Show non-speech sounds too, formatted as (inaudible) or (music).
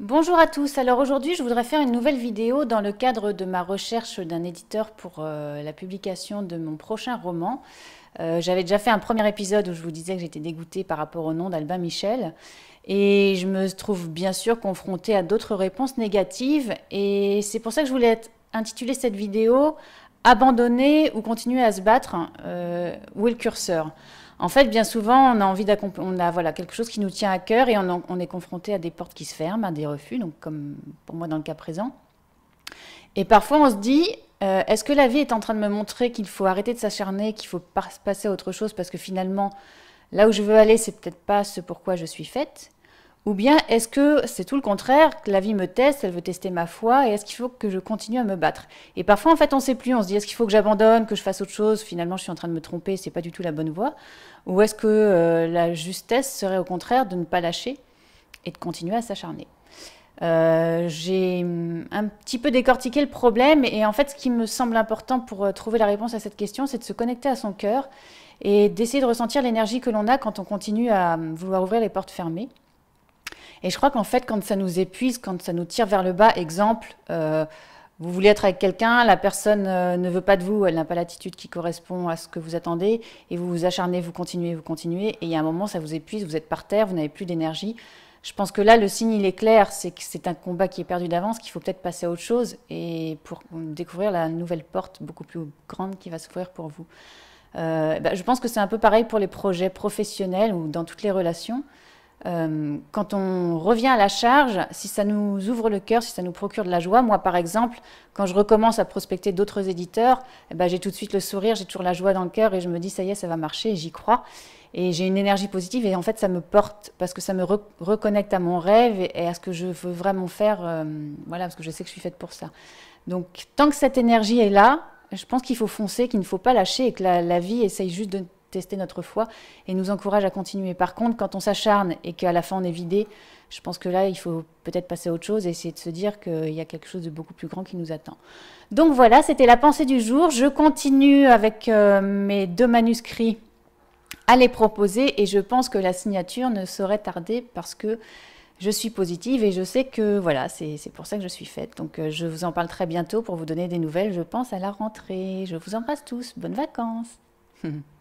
Bonjour à tous, alors aujourd'hui je voudrais faire une nouvelle vidéo dans le cadre de ma recherche d'un éditeur pour euh, la publication de mon prochain roman. Euh, j'avais déjà fait un premier épisode où je vous disais que j'étais dégoûtée par rapport au nom d'Albin Michel et je me trouve bien sûr confrontée à d'autres réponses négatives et c'est pour ça que je voulais intituler cette vidéo abandonner ou continuer à se battre, euh, où est le curseur En fait, bien souvent, on a envie on quelque chose qui nous tient à cœur et on, est confronté à des portes qui se ferment, à des refus, donc comme pour moi dans le cas présent. Et parfois, on se dit, euh, est-ce que la vie est en train de me montrer qu'il faut arrêter de s'acharner, qu'il faut passer à autre chose parce que finalement, là où je veux aller, c'est peut-être pas ce pour quoi je suis faite ou bien est-ce que c'est tout le contraire, que la vie me teste, elle veut tester ma foi, et est-ce qu'il faut que je continue à me battre Et parfois, en fait, on ne sait plus, on se dit, est-ce qu'il faut que j'abandonne, que je fasse autre chose, finalement, je suis en train de me tromper, c'est pas du tout la bonne voie Ou est-ce que euh, la justesse serait au contraire de ne pas lâcher et de continuer à s'acharner euh, j'ai hum, un petit peu décortiqué le problème et en fait ce qui me semble important pour euh, trouver la réponse à cette question, c'est de se connecter à son cœur et d'essayer de ressentir l'énergie que l'on a quand on continue à hum, vouloir ouvrir les portes fermées. Et je crois qu'en fait, quand ça nous épuise, quand ça nous tire vers le bas, exemple, euh, vous voulez être avec quelqu'un, la personne euh, ne veut pas de vous, elle n'a pas l'attitude qui correspond à ce que vous attendez, et vous vous acharnez, vous continuez, vous continuez, et il y a un moment, ça vous épuise, vous êtes par terre, vous n'avez plus d'énergie. Je pense que là, le signe, il est clair, c'est que c'est un combat qui est perdu d'avance, qu'il faut peut-être passer à autre chose, et pour découvrir la nouvelle porte beaucoup plus grande qui va s'ouvrir pour vous. Euh, bah, je pense que c'est un peu pareil pour les projets professionnels ou dans toutes les relations. Euh, quand on revient à la charge, si ça nous ouvre le cœur, si ça nous procure de la joie, moi par exemple, quand je recommence à prospecter d'autres éditeurs, eh ben, j'ai tout de suite le sourire, j'ai toujours la joie dans le cœur et je me dis ça y est, ça va marcher, j'y crois. Et j'ai une énergie positive et en fait ça me porte parce que ça me reconnecte à mon rêve et, à ce que je veux vraiment faire, euh, voilà, parce que je sais que je suis faite pour ça. Donc tant que cette énergie est là, je pense qu'il faut foncer, qu'il ne faut pas lâcher et que la, la vie essaye juste de tester notre foi et nous encourage à continuer. Par contre, quand on s'acharne et qu'à la fin on est vidé, je pense que là, il faut peut-être passer à autre chose et essayer de se dire qu'il y a quelque chose de beaucoup plus grand qui nous attend. Donc voilà, c'était la pensée du jour. Je continue avec euh, mes deux manuscrits à les proposer et je pense que la signature ne saurait tarder parce que je suis positive et je sais que voilà, c'est pour ça que je suis faite. Donc euh, je vous en parle très bientôt pour vous donner des nouvelles, je pense, à la rentrée. Je vous embrasse tous. Bonnes vacances. (laughs)